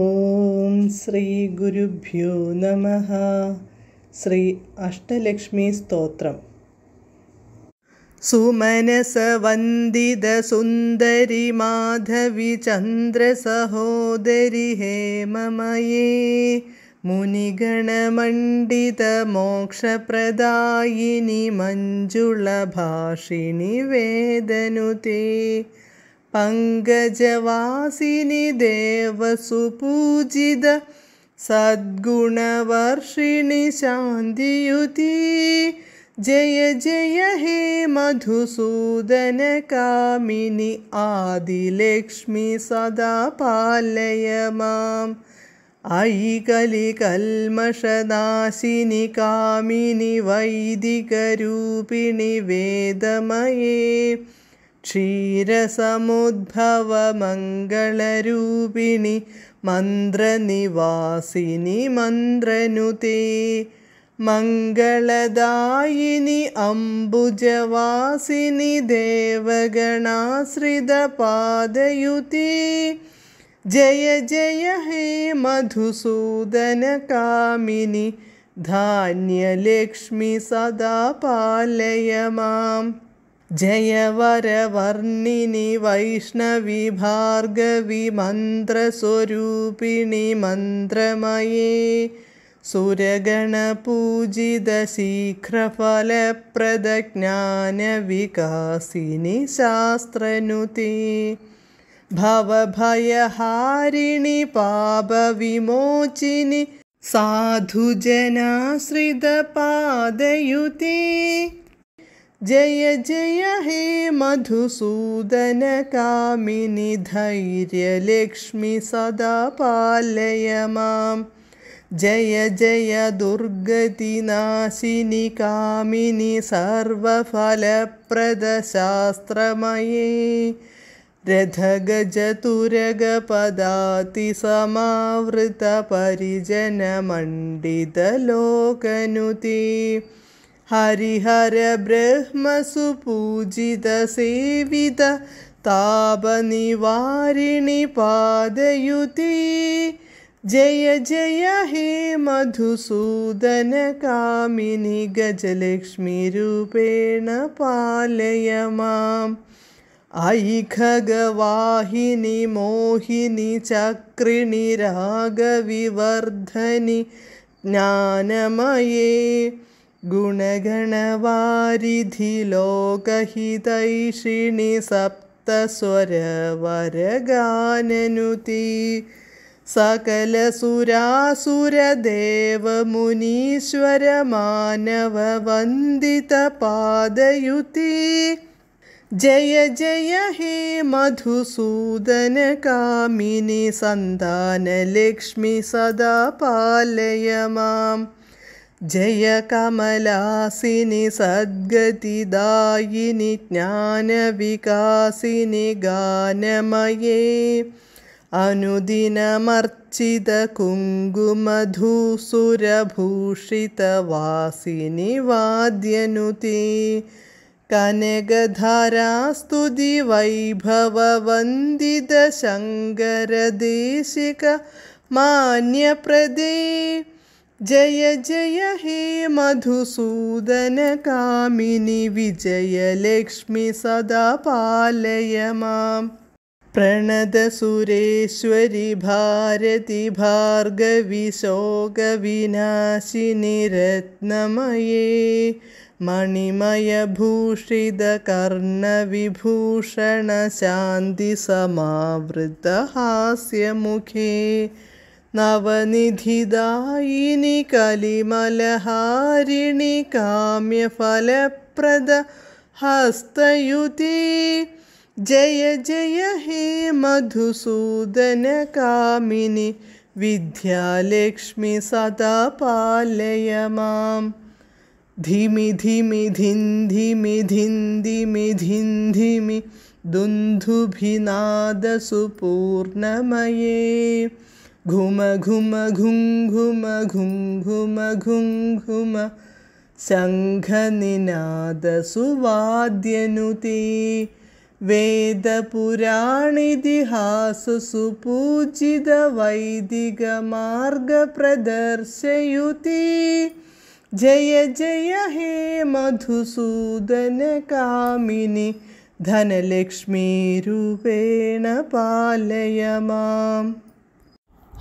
ॐ श्रीगुरुभ्यो नमः श्री अष्टलक्ष्मीस्तोत्रम् सुमनसवन्दितसुन्दरि माधविचन्द्रसहोदरि हेममये मुनिगणमण्डितमोक्षप्रदायिनि मञ्जुलभाषिणि वेदनुते पङ्कजवासिनि देवसुपूजित सद्गुणवर्षिणि शान्तियुती जय जय हे मधुसूदनकामिनि आदिलक्ष्मि सदा पालय मां कलिकल्मषदासिनि कामिनि वैदिकरूपिणि वेदमये क्षीरसमुद्भवमङ्गलरूपिणि मन्त्रनिवासिनि मन्त्रनुते मङ्गलदायिनि अम्बुजवासिनि देवगणाश्रितपादयुति जय जय हे मधुसूदनकामिनि धान्यलक्ष्मि सदा पालय माम् जयवरवर्णिनि वैष्णविभार्गविमन्त्रस्वरूपिणि मन्त्रमये सुरगणपूजितशीघ्रफलप्रदज्ञानविकासिनि शास्त्रनुति भवभयहारिणि पापविमोचिनि साधुजनाश्रितपादयुति जय जय हे मधुसूदन कामिनि धैर्यलक्ष्मि सदा पालय मां जय जय दुर्गतिनाशिनि कामिनि सर्वफलप्रदशास्त्रमये रथगजतुरगपदातिसमावृतपरिजनमण्डितलोकनुते हरिहर सेवित तापनिवारिणि पादयुति जय जय हे मधुसूदनकामिनि गजलक्ष्मीरूपेण पालय माम् अयि खगवाहिनि मोहिनि चक्रिणि रागविवर्धनि ज्ञानमये गुणगणवारिधि लोकहितैषिणि सप्तस्वरवरगाननुति सकलसुरासुरदेवमुनीश्वरमानववन्दितपादयुति जय जय हे मधुसूदनकामिनि सन्तानलक्ष्मि सदा पालय माम् जयकमलासिनि सद्गतिदायिनि ज्ञानविकासिनि गानमये अनुदिनमर्चितकुङ्गुमधुसुरभूषितवासिनि वाद्यनुति मान्यप्रदे जय जय हे मधुसूदन मधुसूदनकामिनि विजयलक्ष्मि सदा पालय मां प्रणदसुरेश्वरि भारति भार्गविशोकविनाशिनिरत्नमये मणिमयभूषितकर्णविभूषणशान्तिसमावृतहास्यमुखे नवनिधिदायिनि कलिमलहारिणि काम्यफलप्रदहस्तयुति जय जय हे कामिनि विद्यालक्ष्मि सदा पालय मां धिमिधिमिधिन्धि मिधिन्धि मिधिन्धि मि दुन्धुभिनादसुपूर्णमये घुम घुम घुं घुम घुं घुम घुं घुम सङ्घनिनादसुवाद्यनुति वेदपुराणितिहासुपूजितवैदिकमार्गप्रदर्शयुति जय जय हे मधुसूदनकामिनि धनलक्ष्मीरूपेण पालय माम्